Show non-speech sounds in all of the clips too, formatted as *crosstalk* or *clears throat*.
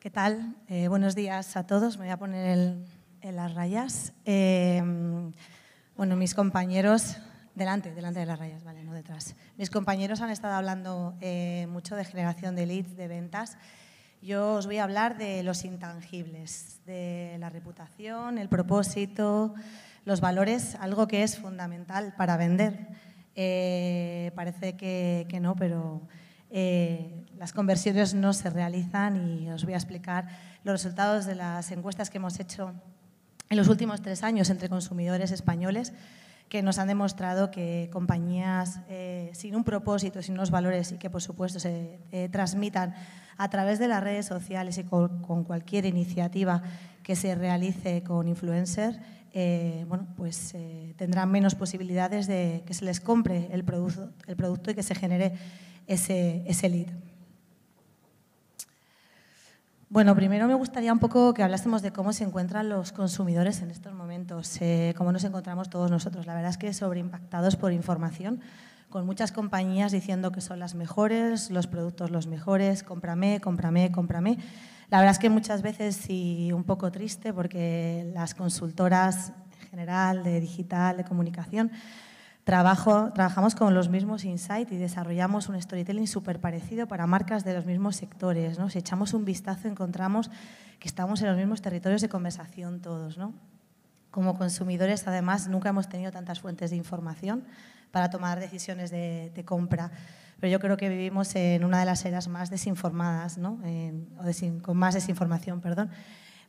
¿Qué tal? Eh, buenos días a todos. Me voy a poner en las rayas. Eh, bueno, mis compañeros, delante, delante de las rayas, vale, no detrás. Mis compañeros han estado hablando eh, mucho de generación de leads, de ventas. Yo os voy a hablar de los intangibles, de la reputación, el propósito, los valores, algo que es fundamental para vender. parece que no, pero eh, las conversiones no se realizan y os voy a explicar los resultados de las encuestas que hemos hecho en los últimos tres años entre consumidores españoles que nos han demostrado que compañías eh, sin un propósito, sin unos valores y que por supuesto se eh, transmitan a través de las redes sociales y con, cualquier iniciativa que se realice con influencers, bueno, pues tendrán menos posibilidades de que se les compre el, producto, el producto y que se genere ese, ese lead. Bueno, primero me gustaría un poco que hablásemos de cómo se encuentran los consumidores en estos momentos, eh, cómo nos encontramos todos nosotros. La verdad es que sobreimpactados por información, con muchas compañías diciendo que son las mejores, los productos los mejores, cómprame, cómprame, cómprame. La verdad es que muchas veces sí un poco triste porque las consultoras en general de digital, de comunicación, Trabajo, trabajamos con los mismos insights y desarrollamos un storytelling súper parecido para marcas de los mismos sectores. ¿no? Si echamos un vistazo encontramos que estamos en los mismos territorios de conversación todos. Como consumidores, además, nunca hemos tenido tantas fuentes de información para tomar decisiones de, compra. Pero yo creo que vivimos en una de las eras más desinformadas, o con más desinformación, perdón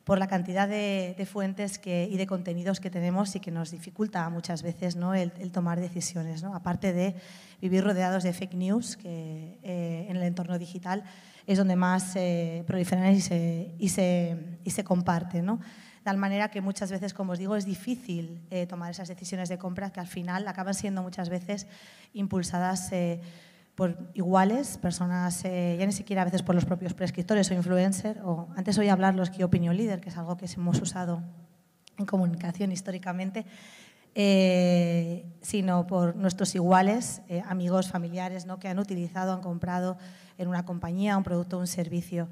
por la cantidad de, fuentes que, y de contenidos que tenemos y que nos dificulta muchas veces ¿no? el, tomar decisiones. ¿no? Aparte de vivir rodeados de fake news, que eh, en el entorno digital es donde más eh, proliferan y se, se, y comparten. De tal manera que muchas veces, como os digo, es difícil eh, tomar esas decisiones de compra que al final acaban siendo muchas veces impulsadas eh, por iguales, personas eh, ya ni siquiera a veces por los propios prescriptores o influencers, o antes oí hablar los que opinión líder, que es algo que hemos usado en comunicación históricamente, eh, sino por nuestros iguales, eh, amigos, familiares, ¿no? que han utilizado, han comprado en una compañía, un producto, un servicio.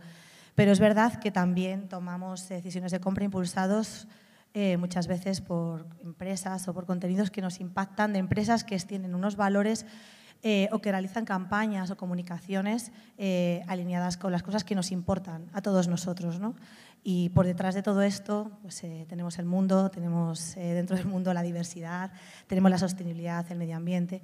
Pero es verdad que también tomamos decisiones de compra impulsados muchas veces por empresas o por contenidos que nos impactan de empresas que tienen unos valores eh, o que realizan campañas o comunicaciones eh, alineadas con las cosas que nos importan a todos nosotros. Y por detrás de todo esto pues, eh, tenemos el mundo, tenemos dentro del mundo la diversidad, tenemos la sostenibilidad, el medio ambiente.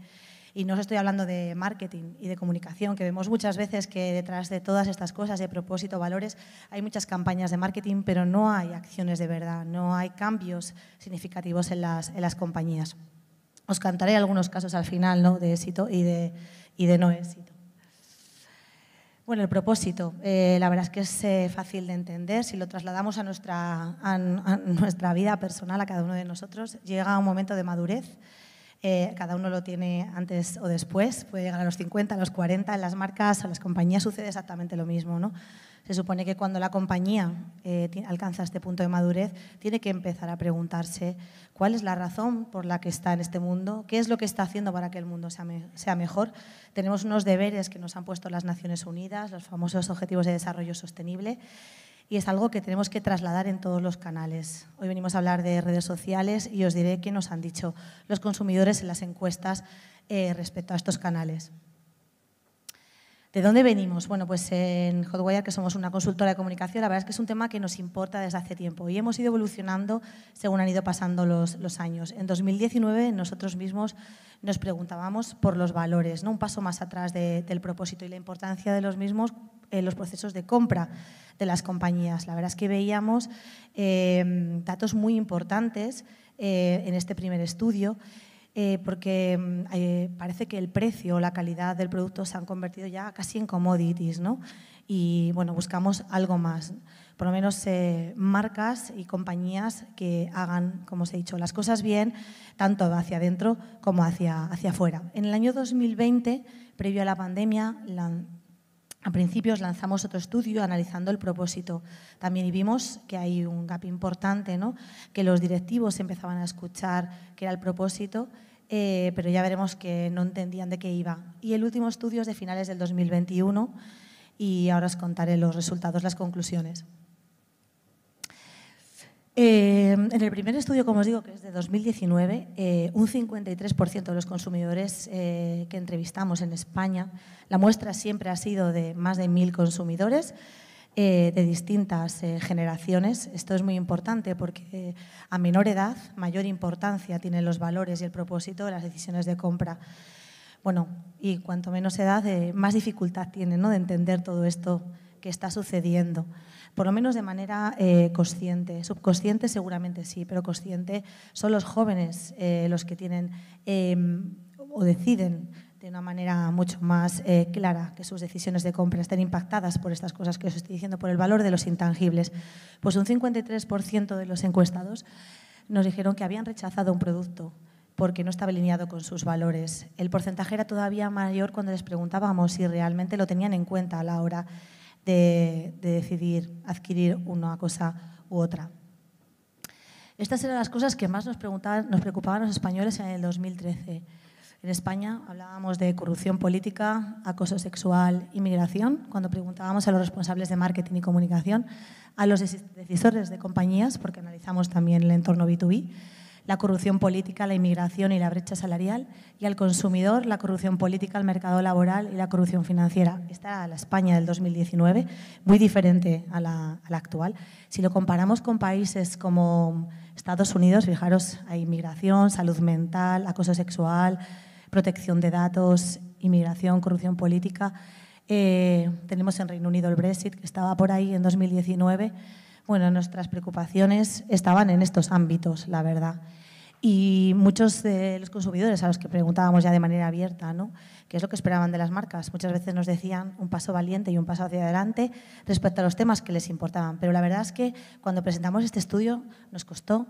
Y no os estoy hablando de marketing y de comunicación, que vemos muchas veces que detrás de todas estas cosas de propósito, valores, hay muchas campañas de marketing, pero no hay acciones de verdad, no hay cambios significativos en las compañías. Os cantaré algunos casos al final de éxito y de, no éxito. Bueno, el propósito, eh, la verdad es que es eh, fácil de entender. Si lo trasladamos a nuestra, a nuestra vida personal, a cada uno de nosotros, llega un momento de madurez eh, cada uno lo tiene antes o después, puede llegar a los 50, a los 40, en las marcas, en las compañías sucede exactamente lo mismo. ¿no? Se supone que cuando la compañía eh, alcanza este punto de madurez, tiene que empezar a preguntarse cuál es la razón por la que está en este mundo, qué es lo que está haciendo para que el mundo sea mejor. Tenemos unos deberes que nos han puesto las Naciones Unidas, los famosos Objetivos de Desarrollo Sostenible y es algo que tenemos que trasladar en todos los canales. Hoy venimos a hablar de redes sociales y os diré qué nos han dicho los consumidores en las encuestas eh, respecto a estos canales. ¿De dónde venimos? Bueno, pues en Hotwire, que somos una consultora de comunicación, la verdad es que es un tema que nos importa desde hace tiempo y hemos ido evolucionando según han ido pasando los, años. En 2019 nosotros mismos nos preguntábamos por los valores, ¿no? un paso más atrás del propósito y la importancia de los mismos en los procesos de compra de las compañías. La verdad es que veíamos eh, datos muy importantes eh, en este primer estudio eh, porque mm, eh, parece que el precio o la calidad del producto se han convertido ya casi en commodities, ¿no? Y bueno, buscamos algo más, por lo menos eh, marcas y compañías que hagan, como os he dicho, las cosas bien, tanto hacia adentro como hacia, hacia afuera. En el año 2020, previo a la pandemia, la, a principios lanzamos otro estudio analizando el propósito. También vimos que hay un gap importante, ¿no? que los directivos empezaban a escuchar qué era el propósito, eh, pero ya veremos que no entendían de qué iba. Y el último estudio es de finales del 2021 y ahora os contaré los resultados, las conclusiones. Eh, en el primer estudio, como os digo, que es de 2019, eh, un 53% de los consumidores eh, que entrevistamos en España, la muestra siempre ha sido de más de mil consumidores de distintas generaciones. Esto es muy importante porque a menor edad mayor importancia tienen los valores y el propósito de las decisiones de compra. Bueno, y cuanto menos edad, más dificultad tienen ¿no? de entender todo esto que está sucediendo, por lo menos de manera eh, consciente. Subconsciente seguramente sí, pero consciente son los jóvenes eh, los que tienen em, o deciden de una manera mucho más eh, clara que sus decisiones de compra estén impactadas por estas cosas que os estoy diciendo, por el valor de los intangibles. Pues un 53% de los encuestados nos dijeron que habían rechazado un producto porque no estaba alineado con sus valores. El porcentaje era todavía mayor cuando les preguntábamos si realmente lo tenían en cuenta a la hora de, decidir adquirir una cosa u otra. Estas eran las cosas que más nos, nos preocupaban los españoles en el 2013. En España hablábamos de corrupción política, acoso sexual y migración. Cuando preguntábamos a los responsables de marketing y comunicación, a los decisores de compañías, porque analizamos también el entorno B2B, la corrupción política, la inmigración y la brecha salarial, y al consumidor, la corrupción política, el mercado laboral y la corrupción financiera. Esta la España del 2019, muy diferente a la, actual. Si lo comparamos con países como Estados Unidos, fijaros, hay inmigración, salud mental, acoso sexual, protección de datos, inmigración, corrupción política. Eh, tenemos en Reino Unido el Brexit, que estaba por ahí en 2019. Bueno, nuestras preocupaciones estaban en estos ámbitos, la verdad. Y muchos de los consumidores a los que preguntábamos ya de manera abierta, ¿no? ¿Qué es lo que esperaban de las marcas? Muchas veces nos decían un paso valiente y un paso hacia adelante respecto a los temas que les importaban. Pero la verdad es que cuando presentamos este estudio nos costó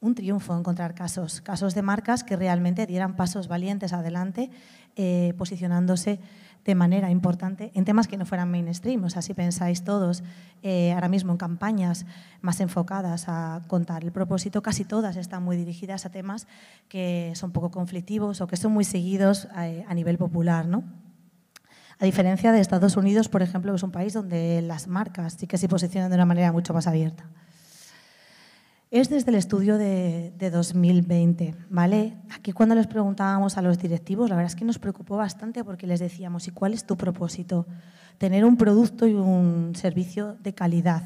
un triunfo encontrar casos, casos de marcas que realmente dieran pasos valientes adelante, eh, posicionándose de manera importante en temas que no fueran mainstream. O sea, si pensáis todos eh, ahora mismo en campañas más enfocadas a contar el propósito, casi todas están muy dirigidas a temas que son poco conflictivos o que son muy seguidos eh, a, nivel popular, ¿no? A diferencia de Estados Unidos, por ejemplo, que es un país donde las marcas sí que se posicionan de una manera mucho más abierta. Es desde el estudio de, 2020, ¿vale? Aquí cuando les preguntábamos a los directivos, la verdad es que nos preocupó bastante porque les decíamos, ¿y cuál es tu propósito? Tener un producto y un servicio de calidad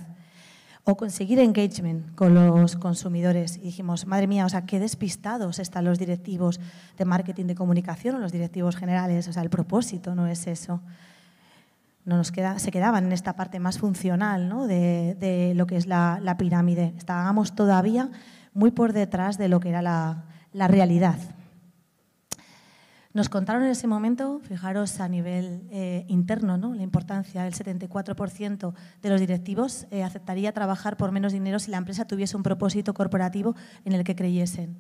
o conseguir engagement con los consumidores. Y dijimos, madre mía, o sea, qué despistados están los directivos de marketing de comunicación o los directivos generales, o sea, el propósito no es eso no nos se quedaban en esta parte más funcional de, lo que es la, pirámide. Estábamos todavía muy por detrás de lo que era la, realidad. Nos contaron en ese momento, fijaros a nivel eh, interno, ¿no? la importancia, del 74% de los directivos eh, aceptaría trabajar por menos dinero si la empresa tuviese un propósito corporativo en el que creyesen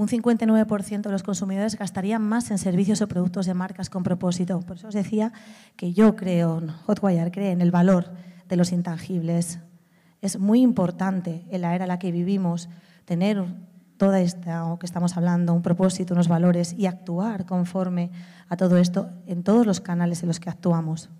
un 59% de los consumidores gastarían más en servicios o productos de marcas con propósito. Por eso os decía que yo creo, Hotwire cree en el valor de los intangibles. Es muy importante en la era en la que vivimos tener toda esta o que estamos hablando, un propósito, unos valores y actuar conforme a todo esto en todos los canales en los que actuamos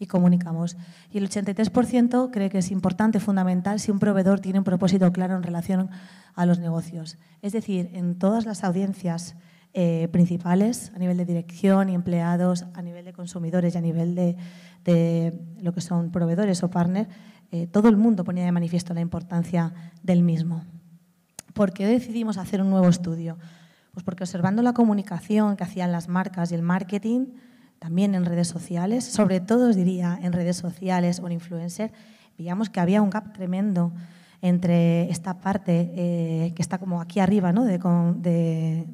y comunicamos. Y el 83% cree que es importante, fundamental, si un proveedor tiene un propósito claro en relación a los negocios. Es decir, en todas las audiencias eh, principales, a nivel de dirección y empleados, a nivel de consumidores y a nivel de, de lo que son proveedores o partners, eh, todo el mundo ponía de manifiesto la importancia del mismo. ¿Por qué decidimos hacer un nuevo estudio? Pues porque observando la comunicación que hacían las marcas y el marketing, también en redes sociales, sobre todo diría en redes sociales o en influencer, veíamos que había un gap tremendo entre esta parte eh, que está como aquí arriba ¿no? de,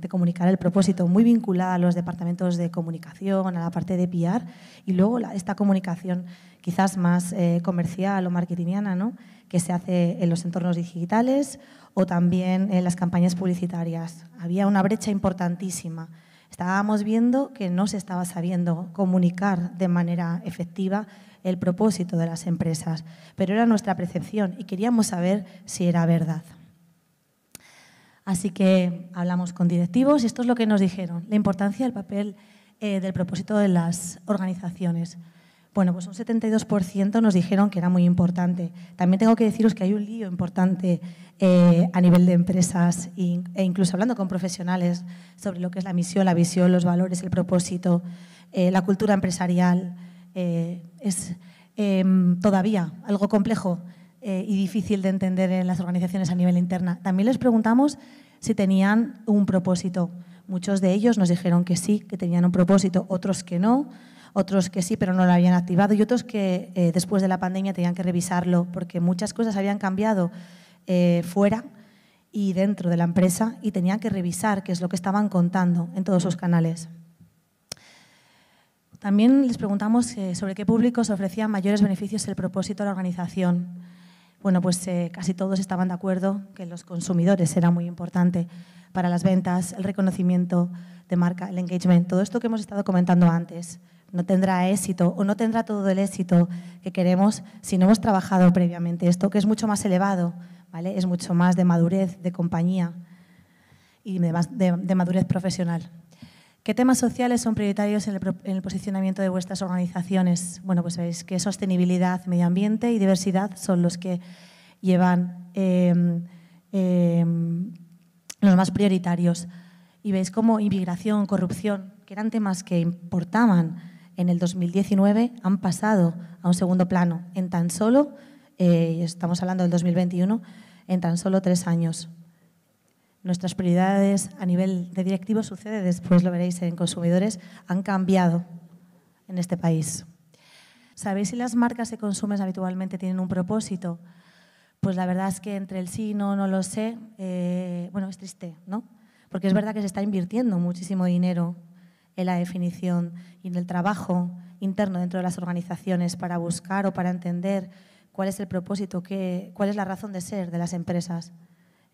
comunicar el propósito, muy vinculada a los departamentos de comunicación, a la parte de PR, y luego esta comunicación quizás más eh, comercial o marketingiana ¿no? que se hace en los entornos digitales o también en las campañas publicitarias. Había una brecha importantísima Estábamos viendo que no se estaba sabiendo comunicar de manera efectiva el propósito de las empresas, pero era nuestra percepción y queríamos saber si era verdad. Así que hablamos con directivos y esto es lo que nos dijeron, la importancia del papel eh, del propósito de las organizaciones. Bueno, pues un 72% nos dijeron que era muy importante. También tengo que deciros que hay un lío importante eh, a nivel de empresas e incluso hablando con profesionales sobre lo que es la misión, la visión, los valores, el propósito, eh, la cultura empresarial. Eh, es em, todavía algo complejo y difícil de entender en las organizaciones a nivel interna. También les preguntamos si tenían un propósito. Muchos de ellos nos dijeron que sí, que tenían un propósito, otros que no otros que sí, pero no lo habían activado, y otros que eh, después de la pandemia tenían que revisarlo, porque muchas cosas habían cambiado eh, fuera y dentro de la empresa y tenían que revisar qué es lo que estaban contando en todos sus canales. También les preguntamos eh, sobre qué públicos ofrecían mayores beneficios el propósito de la organización. Bueno, pues casi todos estaban de acuerdo que los consumidores era muy importante para las ventas, el reconocimiento de marca, el engagement, todo esto que hemos estado comentando antes no tendrá éxito o no tendrá todo el éxito que queremos si no hemos trabajado previamente esto, que es mucho más elevado, ¿vale? Es mucho más de madurez, de compañía y de, madurez profesional. ¿Qué temas sociales son prioritarios en el, posicionamiento de vuestras organizaciones? Bueno, pues veis que sostenibilidad, medio ambiente y diversidad son los que llevan em, em, los más prioritarios. Y veis cómo inmigración, corrupción, que eran temas que importaban en el 2019 han pasado a un segundo plano en tan solo, eh, estamos hablando del 2021, en tan solo tres años. Nuestras prioridades a nivel de directivo sucede, después lo veréis en consumidores, han cambiado en este país. ¿Sabéis si las marcas de consumes habitualmente tienen un propósito? Pues la verdad es que entre el sí y no, no lo sé. Eh, bueno, es triste, ¿no? Porque es verdad que se está invirtiendo muchísimo dinero en la definición y en el trabajo interno dentro de las organizaciones para buscar o para entender cuál es el propósito, cuál es la razón de ser de las empresas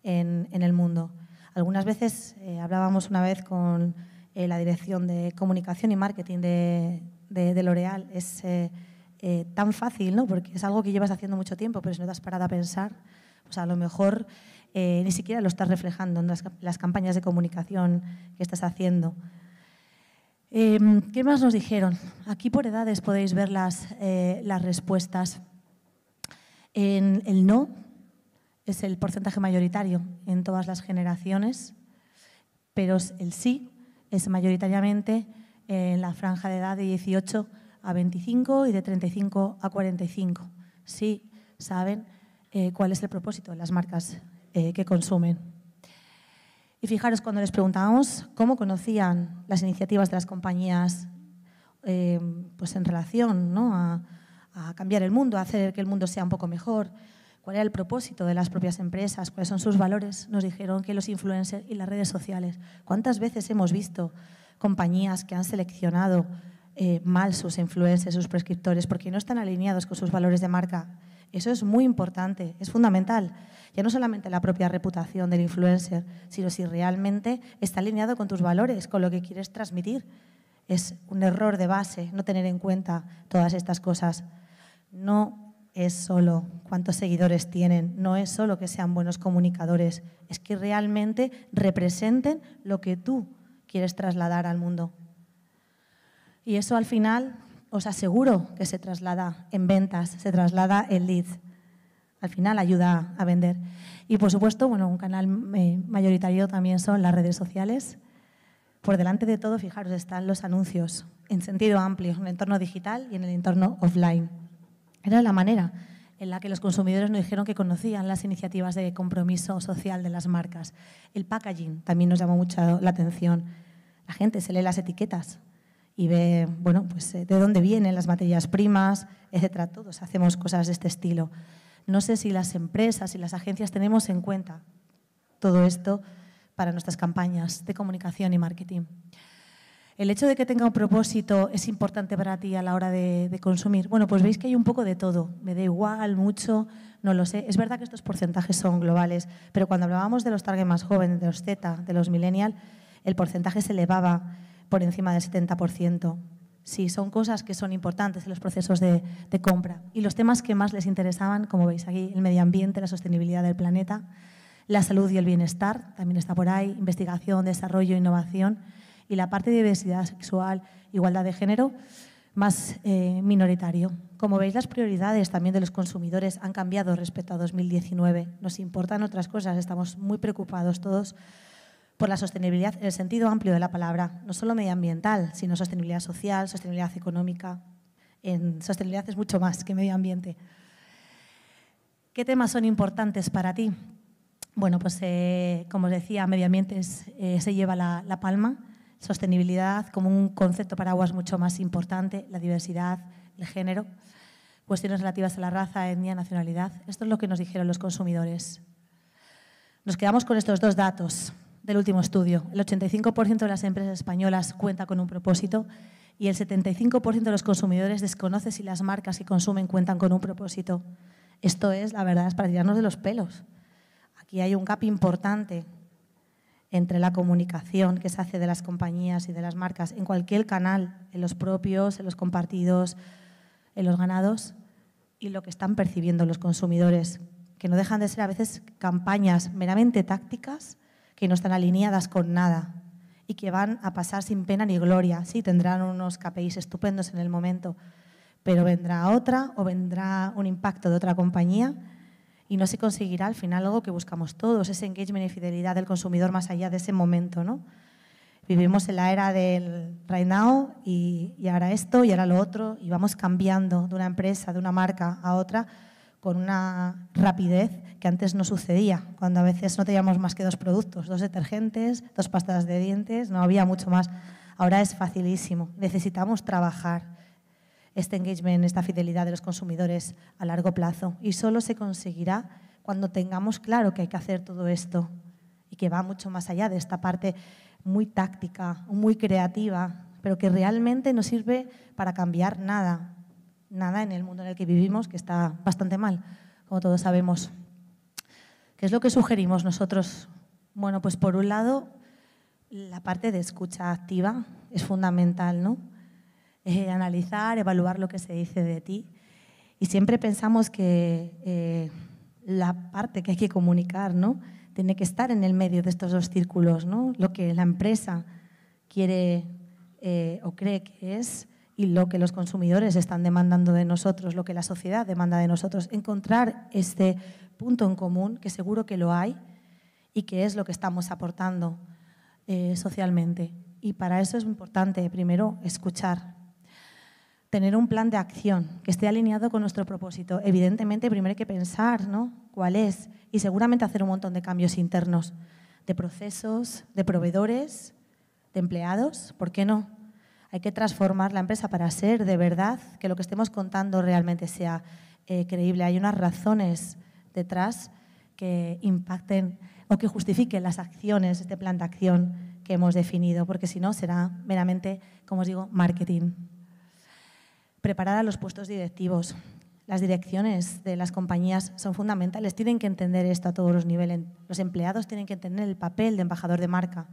en, el mundo. Algunas veces eh, hablábamos una vez con eh, la dirección de comunicación y marketing de, de, Es eh, tan fácil, ¿no? Porque es algo que llevas haciendo mucho tiempo, pero si no te has parado a pensar, pues a lo mejor ni siquiera lo estás reflejando en las campañas de comunicación que estás haciendo. Em, ¿Qué más nos dijeron? Aquí por edades podéis ver eh, las, respuestas. En el no es el porcentaje mayoritario en todas las generaciones, pero el sí es mayoritariamente en la franja de edad de 18 a 25 y de 35 a 45. Sí saben eh, cuál es el propósito de las marcas eh, que consumen. Y fijaros, cuando les preguntábamos cómo conocían las iniciativas de las compañías eh, pues en relación ¿no? a, a, cambiar el mundo, a hacer que el mundo sea un poco mejor, cuál era el propósito de las propias empresas, cuáles son sus valores, nos dijeron que los influencers y las redes sociales. ¿Cuántas veces hemos visto compañías que han seleccionado eh, mal sus influencers, sus prescriptores, porque no están alineados con sus valores de marca. Eso es muy importante, es fundamental. Ya no solamente la propia reputación del influencer, sino si realmente está alineado con tus valores, con lo que quieres transmitir. Es un error de base no tener en cuenta todas estas cosas. No es solo cuántos seguidores tienen, no es solo que sean buenos comunicadores, es que realmente representen lo que tú quieres trasladar al mundo. Y eso al final os aseguro que se traslada en ventas, se traslada en leads. Al final ayuda a vender. Y por supuesto, bueno, un canal eh, mayoritario también son las redes sociales. Por delante de todo, fijaros, están los anuncios en sentido amplio, en el entorno digital y en el entorno offline. Era la manera en la que los consumidores nos dijeron que conocían las iniciativas de compromiso social de las marcas. El packaging también nos llamó mucho la atención. La gente se lee las etiquetas, y ve bueno, pues, eh, de dónde vienen las materias primas, etcétera. Todos hacemos cosas de este estilo. No sé si las empresas y las agencias tenemos en cuenta todo esto para nuestras campañas de comunicación y marketing. El hecho de que tenga un propósito es importante para ti a la hora de, de, consumir. Bueno, pues veis que hay un poco de todo. Me da igual, mucho, no lo sé. Es verdad que estos porcentajes son globales, pero cuando hablábamos de los target más jóvenes, de los Z, de los millennial, el porcentaje se elevaba por encima del 70%. Sí, son cosas que son importantes en los procesos de, compra. Y los temas que más les interesaban, como veis aquí, el medio ambiente, la sostenibilidad del planeta, la salud y el bienestar, también está por ahí, investigación, desarrollo, innovación, y la parte de diversidad sexual, igualdad de género, más eh, minoritario. Como veis, las prioridades también de los consumidores han cambiado respecto a 2019. Nos importan otras cosas, estamos muy preocupados todos por la sostenibilidad en el sentido amplio de la palabra, no solo medioambiental, sino sostenibilidad social, sostenibilidad económica. En sostenibilidad es mucho más que medio ambiente. ¿Qué temas son importantes para ti? Bueno, pues eh, como os decía, medio ambiente eh, se lleva la, la, palma, sostenibilidad como un concepto paraguas mucho más importante, la diversidad, el género, cuestiones relativas a la raza, etnia, nacionalidad. Esto es lo que nos dijeron los consumidores. Nos quedamos con estos dos datos del último estudio. El 85% de las empresas españolas cuenta con un propósito y el 75% de los consumidores desconoce si las marcas que consumen cuentan con un propósito. Esto es, la verdad, es para tirarnos de los pelos. Aquí hay un gap importante entre la comunicación que se hace de las compañías y de las marcas en cualquier canal, en los propios, en los compartidos, en los ganados, y lo que están percibiendo los consumidores, que no dejan de ser a veces campañas meramente tácticas que no están alineadas con nada y que van a pasar sin pena ni gloria. Sí, tendrán unos KPIs estupendos en el momento, pero vendrá otra o vendrá un impacto de otra compañía y no se conseguirá al final algo que buscamos todos, ese engagement y fidelidad del consumidor más allá de ese momento, ¿no? Vivimos en la era del right now y, y ahora esto y ahora lo otro y vamos cambiando de una empresa, de una marca a otra con una rapidez que antes no sucedía, cuando a veces no teníamos más que dos productos, dos detergentes, dos pastas de dientes, no había mucho más. Ahora es facilísimo. Necesitamos trabajar este engagement, esta fidelidad de los consumidores a largo plazo y solo se conseguirá cuando tengamos claro que hay que hacer todo esto y que va mucho más allá de esta parte muy táctica, muy creativa, pero que realmente no sirve para cambiar nada, nada en el mundo en el que vivimos, que está bastante mal, como todos sabemos. ¿Qué es lo que sugerimos nosotros? Bueno, pues por un lado, la parte de escucha activa es fundamental, ¿no? analizar, evaluar lo que se dice de ti. Y siempre pensamos que eh, la parte que hay que comunicar, ¿no? Tiene que estar en el medio de estos dos círculos, ¿no? Lo que la empresa quiere eh, o cree que es y lo que los consumidores están demandando de nosotros, lo que la sociedad demanda de nosotros, encontrar este punto en común, que seguro que lo hay, y que es lo que estamos aportando eh, socialmente. Y para eso es importante, primero, escuchar, tener un plan de acción que esté alineado con nuestro propósito. Evidentemente, primero hay que pensar ¿no? cuál es y seguramente hacer un montón de cambios internos, de procesos, de proveedores, de empleados, ¿por qué no? Hay que transformar la empresa para ser de verdad, que lo que estemos contando realmente sea eh, creíble. Hay unas razones detrás que impacten o que justifiquen las acciones este plan de acción que hemos definido, porque si no será meramente, como os digo, marketing. Preparar a los puestos directivos. Las direcciones de las compañías son fundamentales, tienen que entender esto a todos los niveles. Los empleados tienen que entender el papel de embajador de marca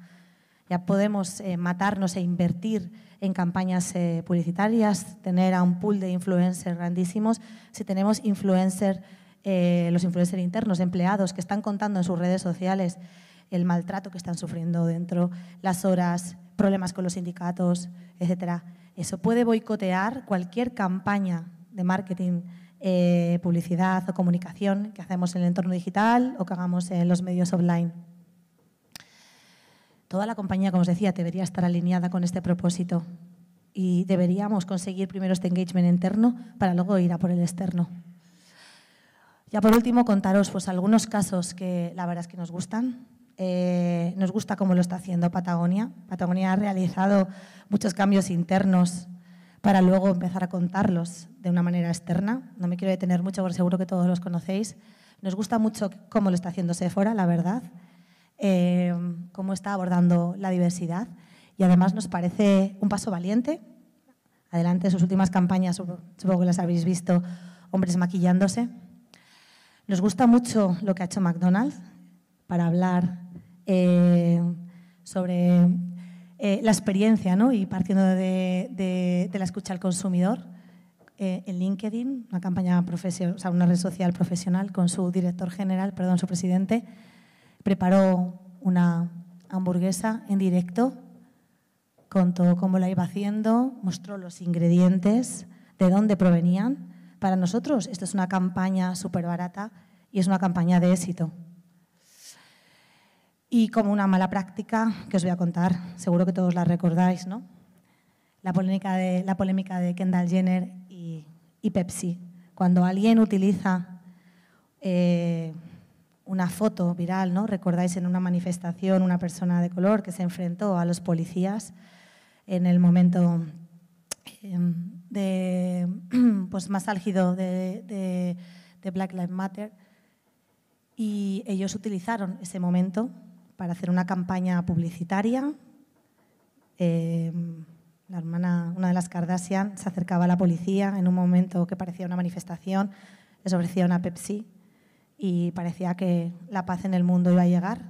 ya podemos eh, matarnos e invertir en campañas eh, publicitarias, tener a un pool de influencers grandísimos, si tenemos influencers, eh, los influencers internos, empleados que están contando en sus redes sociales el maltrato que están sufriendo dentro, las horas, problemas con los sindicatos, etcétera. Eso puede boicotear cualquier campaña de marketing, publicidad o comunicación que hacemos en el entorno digital o que hagamos en los medios online toda la compañía, como os decía, debería estar alineada con este propósito y deberíamos conseguir primero este engagement interno para luego ir a por el externo. Ya por último, contaros pues, algunos casos que la verdad es que nos gustan. Eh, nos gusta cómo lo está haciendo Patagonia. Patagonia ha realizado muchos cambios internos para luego empezar a contarlos de una manera externa. No me quiero detener mucho porque seguro que todos los conocéis. Nos gusta mucho cómo lo está haciendo Sephora, la verdad. Em, cómo está abordando la diversidad y además nos parece un paso valiente. Adelante, sus últimas campañas, supongo que las habéis visto, hombres maquillándose. Nos gusta mucho lo que ha hecho McDonald's para hablar eh, sobre eh, la experiencia ¿no? y partiendo de, la escucha al consumidor. Eh, en LinkedIn, una campaña, una red social profesional con su director general, perdón, su presidente, preparó una hamburguesa en directo, contó cómo la iba haciendo, mostró los ingredientes, de dónde provenían. Para nosotros esto es una campaña súper barata y es una campaña de éxito. Y como una mala práctica que os voy a contar, seguro que todos la recordáis, ¿no? La polémica de, Kendall Jenner y, Pepsi. Cuando alguien utiliza eh, una foto viral, ¿no? Recordáis en una manifestación una persona de color que se enfrentó a los policías en el momento em, de, *clears throat* pues más álgido de, Black Lives Matter y ellos utilizaron ese momento para hacer una campaña publicitaria. Em, la hermana, una de las Kardashian, se acercaba a la policía en un momento que parecía una manifestación, les ofrecía una Pepsi y parecía que la paz en el mundo iba a llegar.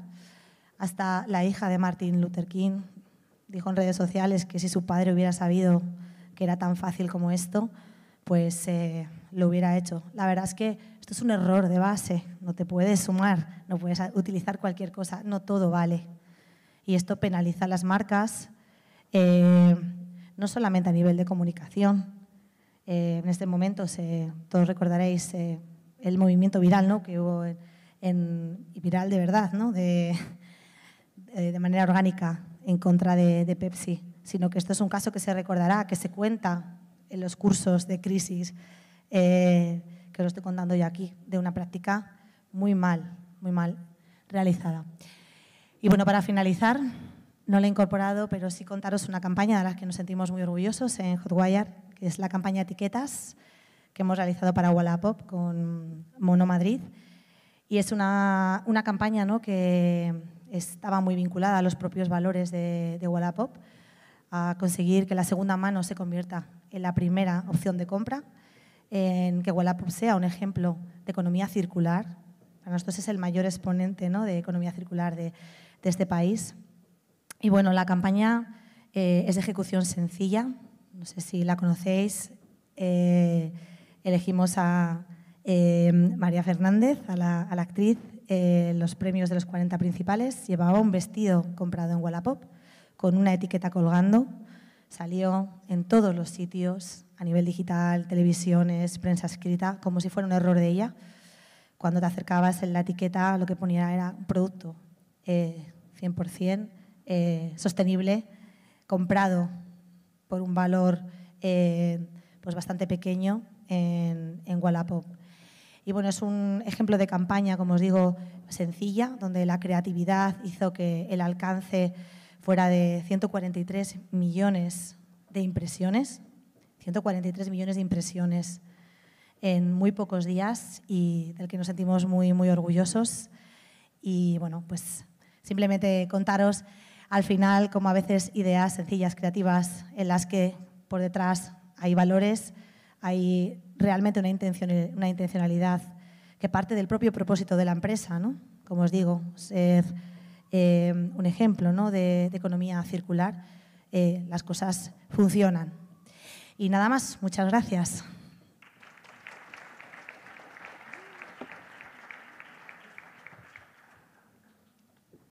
Hasta la hija de Martin Luther King dijo en redes sociales que si su padre hubiera sabido que era tan fácil como esto, pues eh, lo hubiera hecho. La verdad es que esto es un error de base, no te puedes sumar, no puedes utilizar cualquier cosa, no todo vale. Y esto penaliza a las marcas, eh, no solamente a nivel de comunicación. Eh, en este momento, se, todos recordaréis, el movimiento viral ¿no? que hubo en, viral de verdad, ¿no? de, eh, manera orgánica en contra de, Pepsi, sino que esto es un caso que se recordará, que se cuenta en los cursos de crisis, eh, que lo estoy contando yo aquí, de una práctica muy mal, muy mal realizada. Y bueno, para finalizar, no la he incorporado, pero sí contaros una campaña de la que nos sentimos muy orgullosos en Hotwire, que es la campaña Etiquetas, que hemos realizado para Wallapop con Mono Madrid. Y es una, una campaña ¿no? que estaba muy vinculada a los propios valores de, Wallapop, a conseguir que la segunda mano se convierta en la primera opción de compra, en que Wallapop sea un ejemplo de economía circular. Para nosotros es el mayor exponente ¿no? de economía circular de, de este país. Y bueno, la campaña eh, es de ejecución sencilla, no sé si la conocéis. Eh, elegimos a eh, María Fernández, a la, actriz, eh, los premios de los 40 principales. Llevaba un vestido comprado en Wallapop con una etiqueta colgando. Salió en todos los sitios, a nivel digital, televisiones, prensa escrita, como si fuera un error de ella. Cuando te acercabas en la etiqueta, lo que ponía era un producto 100% eh, sostenible, comprado por un valor pues bastante pequeño en, en Wallapop. Y bueno, es un ejemplo de campaña, como os digo, sencilla, donde la creatividad hizo que el alcance fuera de 143 millones de impresiones, 143 millones de impresiones en muy pocos días y del que nos sentimos muy, muy orgullosos. Y bueno, pues simplemente contaros al final como a veces ideas sencillas, creativas, en las que por detrás hay valores hay realmente una, intencionalidad, que parte del propio propósito de la empresa, ¿no? como os digo, ser eh, un ejemplo de, economía circular, eh, las cosas funcionan. Y nada más, muchas gracias.